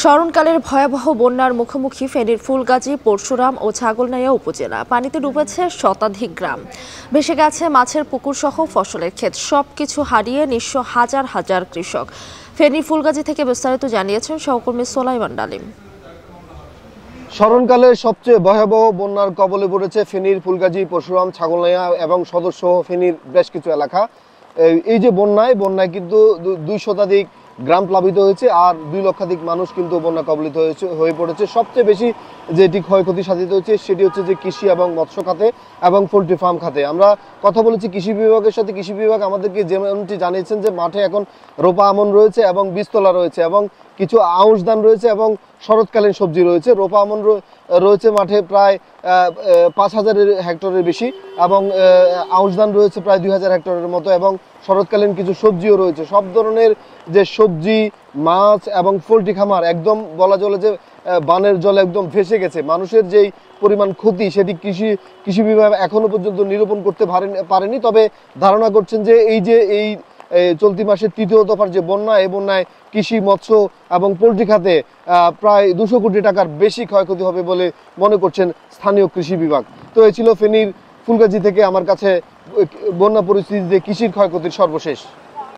স্মরণকালের ভয়াবহ বন্যার মুখোমুখি ফেনীর ফুলগাজী পরশুরাম ও ছাগলনাইয়া উপজেলা পানিতে ডুবেছে শতাধিক গ্রাম ভেসে গেছে মাছের পুকুর সহ ফসলের ক্ষেত সব কিছু হারিয়ে নিঃস্ব হাজার হাজার কৃষক ফেনী ফুলগাজী থেকে বিস্তারিত জানিয়েছেন সহকর্মী সোলাইমান ডালিম স্মরণকালে সবচেয়ে ভয়াবহ বন্যার কবলে পড়েছে ফেনীর ফুলগাজী পরশুরাম ছাগলনাইয়া এবং সদস্য ফেনীর বেশ কিছু এলাকা এই যে বন্যায় বন্যায় কিন্তু দুই শতাধিক গ্রাম প্লাবিত হয়েছে আর দুই লক্ষাধিক মানুষ কিন্তু বন্যা কবলিত হয়েছে হয়ে পড়েছে সবচেয়ে বেশি যেটি ক্ষয়ক্ষতি সাধিত হয়েছে সেটি হচ্ছে যে কৃষি এবং মৎস্য খাতে এবং পোলট্রি ফার্ম খাতে আমরা কথা বলেছি কৃষি বিভাগের সাথে কৃষি বিভাগ আমাদেরকে যেমনটি জানিয়েছেন যে মাঠে এখন রোপা আমন রয়েছে এবং বিস্তলা রয়েছে এবং কিছু আউশ দান রয়েছে এবং শরৎকালীন সবজি রয়েছে রোপা আমন রয়েছে মাঠে প্রায় পাঁচ হাজারের হেক্টরের বেশি এবং আউশ দান রয়েছে প্রায় দুই হাজার হেক্টরের মতো এবং শরৎকালীন কিছু সবজিও রয়েছে সব ধরনের যে সবজি সবজি মাছ এবং পোলট্রি খামার একদম বলা চলে যে বানের জলে একদম ভেসে গেছে মানুষের যেই পরিমাণ ক্ষতি সেটি কৃষি কৃষি বিভাগ এখনো পর্যন্ত নিরূপণ করতে পারেনি তবে ধারণা করছেন যে এই যে এই চলতি মাসের তৃতীয় দফার যে বন্যা এই বন্যায় কৃষি মৎস্য এবং পোলট্রি খাতে প্রায় দুশো কোটি টাকার বেশি ক্ষয়ক্ষতি হবে বলে মনে করছেন স্থানীয় কৃষি বিভাগ তো এ ছিল ফেনীর ফুলগাজি থেকে আমার কাছে বন্যা পরিস্থিতিতে কৃষির ক্ষয়ক্ষতির সর্বশেষ